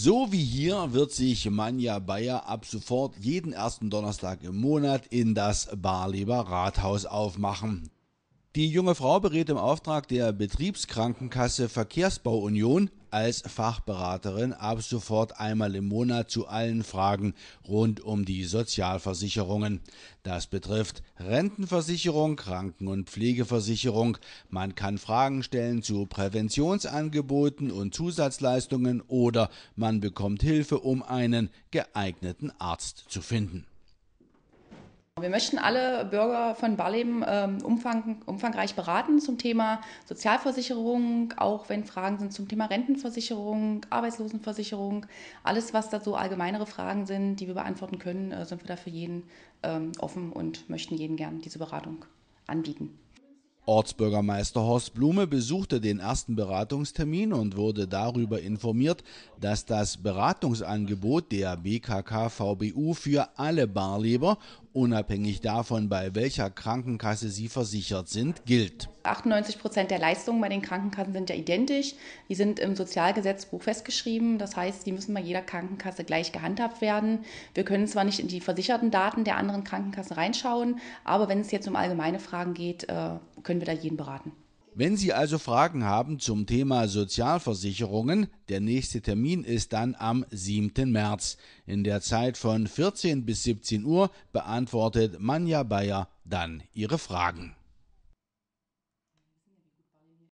So wie hier wird sich Manja Bayer ab sofort jeden ersten Donnerstag im Monat in das Barleber Rathaus aufmachen. Die junge Frau berät im Auftrag der Betriebskrankenkasse Verkehrsbauunion als Fachberaterin ab sofort einmal im Monat zu allen Fragen rund um die Sozialversicherungen. Das betrifft Rentenversicherung, Kranken- und Pflegeversicherung. Man kann Fragen stellen zu Präventionsangeboten und Zusatzleistungen oder man bekommt Hilfe, um einen geeigneten Arzt zu finden. Wir möchten alle Bürger von Barleben ähm, umfang, umfangreich beraten zum Thema Sozialversicherung, auch wenn Fragen sind zum Thema Rentenversicherung, Arbeitslosenversicherung. Alles, was da so allgemeinere Fragen sind, die wir beantworten können, äh, sind wir da für jeden ähm, offen und möchten jeden gern diese Beratung anbieten. Ortsbürgermeister Horst Blume besuchte den ersten Beratungstermin und wurde darüber informiert, dass das Beratungsangebot der BKK VBU für alle Barleber unabhängig davon, bei welcher Krankenkasse Sie versichert sind, gilt. 98 Prozent der Leistungen bei den Krankenkassen sind ja identisch. Die sind im Sozialgesetzbuch festgeschrieben. Das heißt, die müssen bei jeder Krankenkasse gleich gehandhabt werden. Wir können zwar nicht in die versicherten Daten der anderen Krankenkassen reinschauen, aber wenn es jetzt um allgemeine Fragen geht, äh, können wir da jeden beraten. Wenn Sie also Fragen haben zum Thema Sozialversicherungen, der nächste Termin ist dann am 7. März. In der Zeit von 14 bis 17 Uhr beantwortet Manja Bayer dann Ihre Fragen.